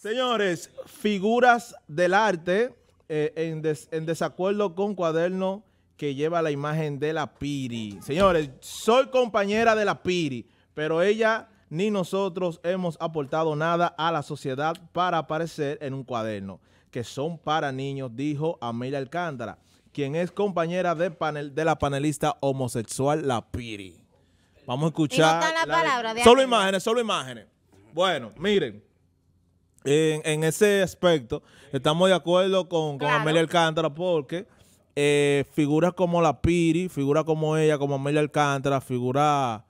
Señores, figuras del arte eh, en, desacuerdo con cuaderno que lleva la imagen de la Piri. Señores, soy compañera de la Piri, pero ella ni nosotros hemos aportado nada a la sociedad para aparecer en un cuaderno, que son para niños, dijo Amelia Alcántara, quien es compañera de, panel, de la panelista homosexual La Piri. Vamos a escuchar. solo imágenes, solo imágenes. Bueno, miren. En, ese aspecto, estamos de acuerdo con, Amelia Alcántara porque eh, figuras como la Piri, figuras como ella, como Amelia Alcántara, figuras,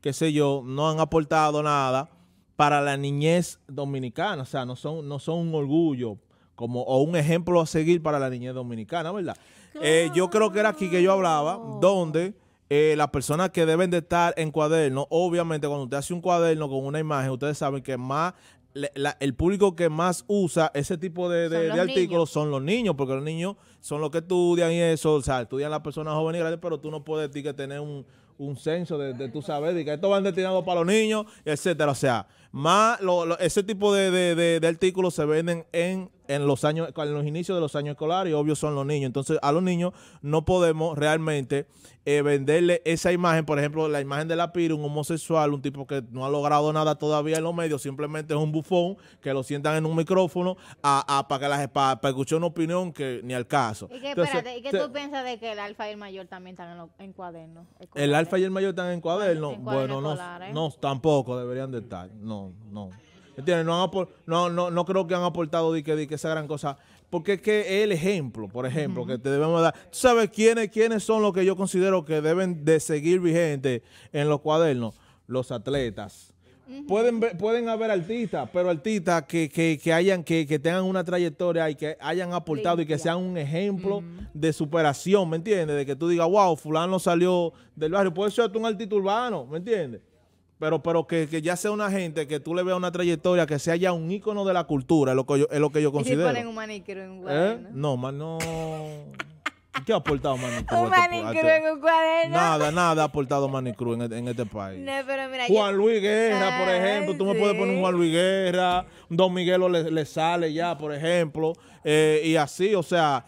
qué sé yo, no han aportado nada para la niñez dominicana. O sea, no son, no son un orgullo como, o un ejemplo a seguir para la niñez dominicana, ¿verdad? Eh, yo creo que era aquí que yo hablaba, donde... Eh, las personas que deben de estar en cuaderno, obviamente cuando usted hace un cuaderno con una imagen, ustedes saben que más el público que más usa ese tipo de, de, artículos son los niños, porque los niños son los que estudian y eso, o sea, estudian las personas jóvenes pero tú no puedes que tener un, un censo de, de tu saber, de que esto van destinado para los niños, etcétera. O sea, más ese tipo de, artículos se venden en, los años, en los inicios de los años escolares, y obvio son los niños. Entonces, a los niños no podemos realmente eh, venderle esa imagen, por ejemplo, la imagen de la pira, un homosexual, un tipo que no ha logrado nada todavía en los medios, simplemente es un bufón que lo sientan en un micrófono a, para que las para, escuchar una opinión que ni al caso. ¿Y qué, espérate, ¿y tú piensas de que el alfa y el mayor también están en, cuadernos? El alfa y el mayor están en cuadernos. Bueno, no, ¿eh? no, tampoco deberían de estar. No, no, no. ¿Entiendes? No, han no, no, no, creo que han aportado de que, esa gran cosa. Porque es que el ejemplo, por ejemplo, que te debemos dar. ¿Tú sabes quiénes, quiénes son los que yo considero que deben de seguir vigente en los cuadernos? Los atletas. Pueden, pueden haber artistas, pero artistas que, que, hayan, que, que, tengan una trayectoria y que hayan aportado y que sean un ejemplo de superación, ¿me entiendes? De que tú digas, wow, fulano salió del barrio. Puede ser un artista urbano, ¿me entiendes? Pero, pero que, que, ya sea una gente que tú le veas una trayectoria, que sea ya un ícono de la cultura, es lo que yo, es lo que yo considero. ¿Y ponen un en un ¿Eh? No, man, no. ¿Qué ha aportado Manicru? Un este Manicru este en un cuaderno. Nada, nada ha aportado Manicru en, e, en, este país. pero mira, Juan Luis Guerra, por ah, ejemplo. Tú me puedes poner un Juan Luis Guerra. Don Miguelo le, le sale ya, por ejemplo. Eh, y así, o sea,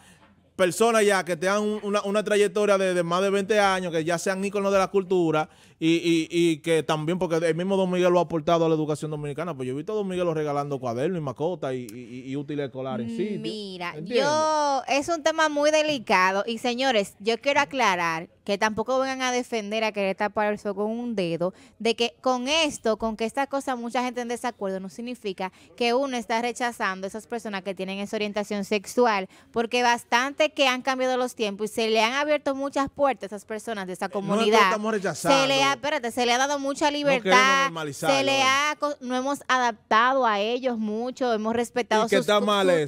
personas ya que tengan una, una trayectoria de, más de 20 años, que ya sean íconos de la cultura y, y, que también, porque el mismo Don lo ha aportado a la educación dominicana, pues yo he visto a Don regalando cuadernos y macotas y, y, útiles escolares Mira, yo, es un tema muy delicado y señores, yo quiero aclarar que tampoco vengan a defender, a querer tapar el sol con un dedo, de que con esto, con que esta cosa mucha gente en desacuerdo, no significa que uno está rechazando a esas personas que tienen esa orientación sexual, porque bastante que han cambiado los tiempos y se le han abierto muchas puertas a esas personas de esa eh, comunidad. No se le ha, espérate, se le ha dado mucha libertad, no se le ha, no hemos adaptado a ellos mucho, hemos respetado eso,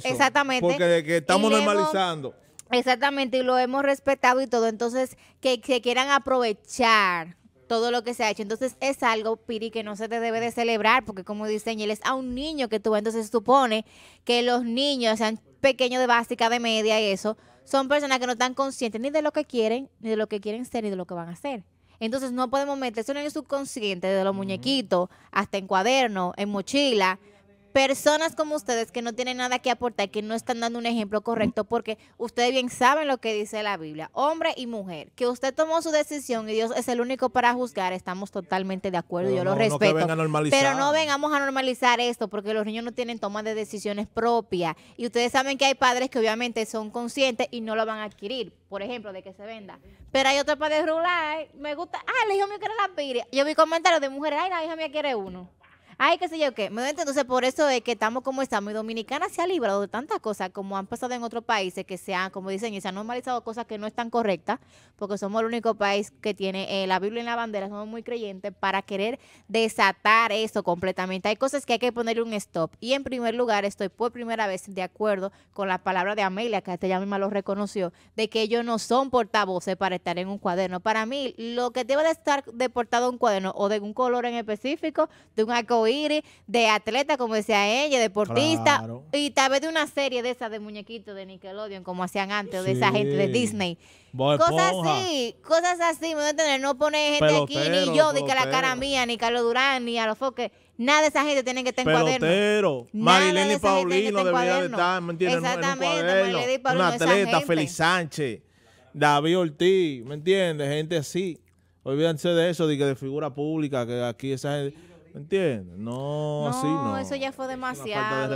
exactamente, porque de que estamos normalizando. Exactamente, y lo hemos respetado y todo. Entonces, que se quieran aprovechar todo lo que se ha hecho. Entonces, es algo, Piri, que no se te debe de celebrar, porque como dicen, él es a un niño que tú, entonces supone que los niños, sean pequeños de básica, de media y eso, son personas que no están conscientes ni de lo que quieren, ni de lo que quieren ser, ni de lo que van a hacer. Entonces, no podemos meterse en el subconsciente, de los muñequitos, hasta en cuaderno en mochila, personas como ustedes que no tienen nada que aportar, que no están dando un ejemplo correcto, mm. porque ustedes bien saben lo que dice la Biblia, hombre y mujer, que usted tomó su decisión y Dios es el único para juzgar, estamos totalmente de acuerdo, yo lo respeto. pero no vengamos a normalizar esto, porque los niños no tienen toma de decisiones propias. Y ustedes saben que hay padres que obviamente son conscientes y no lo van a adquirir, por ejemplo, de que se venda. Pero hay otro padre rural, me gusta, ah, el hijo mío quiere la pire. Yo vi comentarios de mujeres, ay, la hija mía quiere uno. Ay, qué sé yo qué. Entonces, por eso es que estamos como estamos. Y Dominicana se ha librado de tantas cosas como han pasado en otros países que se han, como dicen, y se han normalizado cosas que no están correctas, porque somos el único país que tiene eh, la Biblia en la bandera, somos muy creyentes, para querer desatar eso completamente. Hay cosas que hay que ponerle un stop. Y en primer lugar, estoy por primera vez de acuerdo con la palabra de Amelia, que hasta ella misma lo reconoció, de que ellos no son portavoces para estar en un cuaderno. Para mí, lo que debe de estar deportado en un cuaderno o de un color en específico, de un de atleta, como decía ella, deportista, y tal vez de una serie de esas de muñequitos de Nickelodeon, como hacían antes, de esa gente de Disney. cosas así, cosas así, me No pone gente aquí, ni yo, ni que la cara mía, ni Carlos Durán, ni a los foques. Nada de esa gente tiene que estar en cuaderno. Marilene y Paulino Exactamente, un, atleta, Feliz Sánchez, David Ortiz, ¿me entiendes? Gente así. Olvídense de eso, de, que de figura pública, que aquí esa gente... ¿Me No, no. eso ya fue demasiado.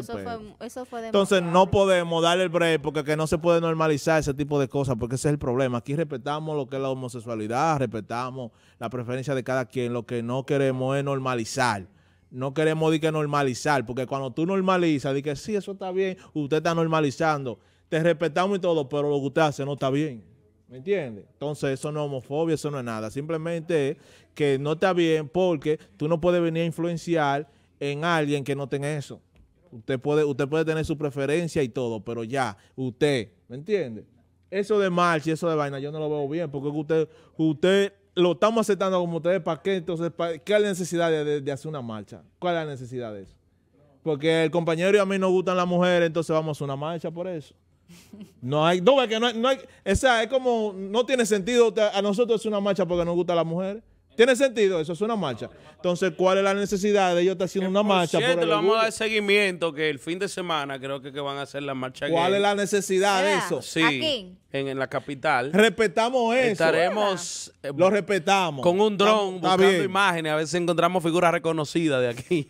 Eso fue, Entonces, no podemos darle el break porque que no se puede normalizar ese tipo de cosas porque ese es el problema. Aquí respetamos lo que es la homosexualidad, respetamos la preferencia de cada quien. Lo que no queremos es normalizar. No queremos de que normalizar, porque cuando tú normalizas, de que sí, eso está bien, usted está normalizando, te respetamos y todo, pero lo que usted hace no está bien. ¿Me entiendes? Entonces, eso no es homofobia, eso no es nada. Simplemente es que no está bien porque tú no puedes venir a influenciar en alguien que no tenga eso. Usted puede, usted puede tener su preferencia y todo, pero ya, usted, ¿me entiende? Eso de marcha y eso de vaina, yo no lo veo bien, porque usted, usted lo estamos aceptando como ustedes, ¿para qué? Entonces, ¿qué es la necesidad de, hacer una marcha? ¿Cuál es la necesidad de eso? Porque el compañero y a mí nos gustan las mujeres, entonces vamos a una marcha por eso. No hay, no, que no hay, no hay, o es como, no tiene sentido, a nosotros es una marcha porque nos gusta la mujer ¿Tiene sentido? Eso es una marcha. Entonces, ¿cuál es la necesidad de ellos estar haciendo una marcha? vamos a dar seguimiento que el fin de semana creo que, que van a hacer la marcha. ¿Cuál es la necesidad de eso? Sí. En, la capital. Respetamos eso. Estaremos. Lo respetamos. Con un dron buscando imágenes. A veces encontramos figuras reconocidas de aquí.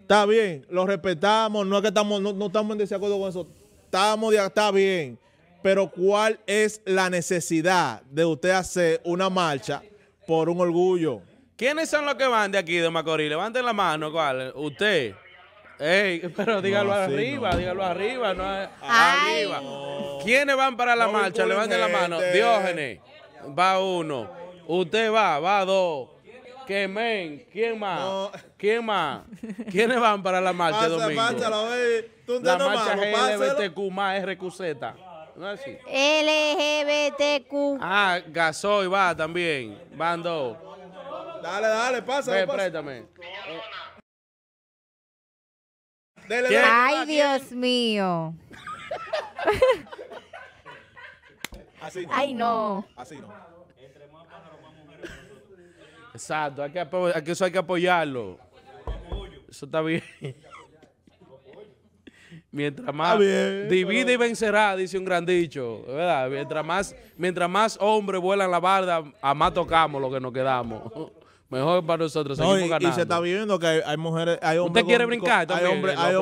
Está bien. Lo respetamos. No es que estamos, no estamos en desacuerdo con eso Estamos de está bien, pero ¿cuál es la necesidad de usted hacer una marcha por un orgullo? ¿Quiénes son los que van de aquí de Macorís? Levanten la mano, ¿cuál? Usted. Ey, pero dígalo arriba, dígalo arriba, no arriba. ¿Quiénes van para la marcha? Levanten la mano. Diógenes, va uno. Usted va, va dos. Que ¿quién más? ¿Quién más? ¿Quiénes van para la marcha domingo? la marcha LGBTQ, más RQZ. LGBTQ. Ah, Gasoy va también. Van dos. Dale, dale, pasa. Ay, Dios mío. Así Ay, no. Así no. Exacto, hay que, que, eso hay que apoyarlo. Eso está bien. Mientras más divide y vencerá, dice un gran dicho, ¿verdad? Mientras más, mientras más hombres vuelan la barda, a más tocamos lo que nos quedamos. Mejor para nosotros, y, se está viendo que hay, mujeres, hay hombres ¿Usted quiere brincar? hay hombres, hay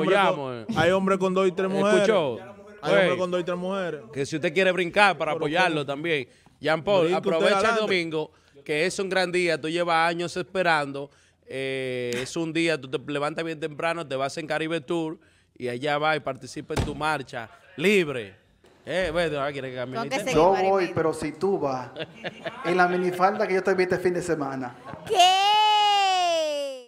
hombres eh. con, dos y tres mujeres. ¿Escuchó? Hay hombres pues. con dos y tres mujeres. Que si usted quiere brincar para apoyarlo también. Jean Paul, aprovecha el domingo, que es un gran día, tú llevas años esperando, eh, es un día, tú te levantas bien temprano, te vas en Caribe Tour y allá vas y participas en tu marcha libre. Eh, bueno, Yo voy, pero si tú vas, en la minifalda que yo te vi este fin de semana. ¿Qué?